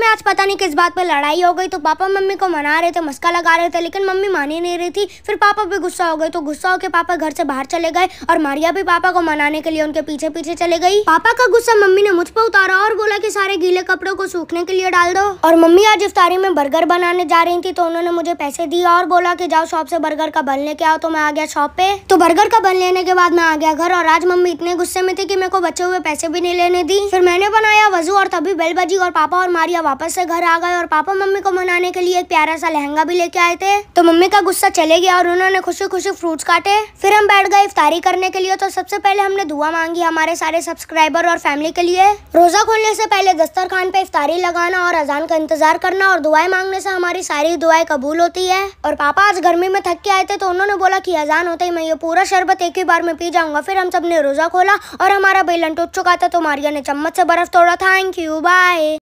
में आज पता नहीं किस बात पर लड़ाई हो गई तो पापा मम्मी को मना रहे थे मस्का लगा रहे थे लेकिन मम्मी मान ही नहीं रही थी फिर पापा भी गुस्सा हो गए तो गुस्सा होकर पापा घर से बाहर चले गए और मारिया भी पापा को मनाने के लिए उनके पीछे पीछे चले गई पापा का गुस्सा मम्मी ने मुझ पर उतारा और बोला की सारे गीले कपड़ों को सूखने के लिए डाल दो और मम्मी आज इफ्तारी में बर्गर बनाने जा रही थी तो उन्होंने मुझे पैसे दिए और बोला की जाओ शॉप से बर्गर का बन लेके आओ तो मैं आ गया शॉप पे तो बर्गर का बन लेने के बाद मैं आ गया घर और आज मम्मी इतने गुस्से में थी की मेरे को बचे हुए पैसे भी नहीं लेने दी फिर मैंने बनाया मजू और तभी बेलबाजी और पापा और मारिया वापस से घर आ गए और पापा मम्मी को मनाने के लिए एक प्यारा सा लहंगा भी लेके आए थे तो मम्मी का गुस्सा चले गया और उन्होंने खुशी खुशी फ्रूट्स काटे फिर हम बैठ गए इफ्तारी करने के लिए तो सबसे पहले हमने दुआ मांगी हमारे सारे सब्सक्राइबर और फैमिली के लिए रोजा खोलने से पहले दस्तर खान पे इफ्तारी लगाना और अजान का इंतजार करना और दुआएं मांगने से हमारी सारी दुआएं कबूल होती है और पापा आज गर्मी में थक के आए थे तो उन्होंने बोला की अजान होते ही मैं ये पूरा शरबत एक ही बार में पी जाऊंगा फिर हम सब ने रोजा खोला और हमारा बेलन टूट चुका था तो मारिया ने चम्मच से बर्फ तोड़ा था Thank you. Bye.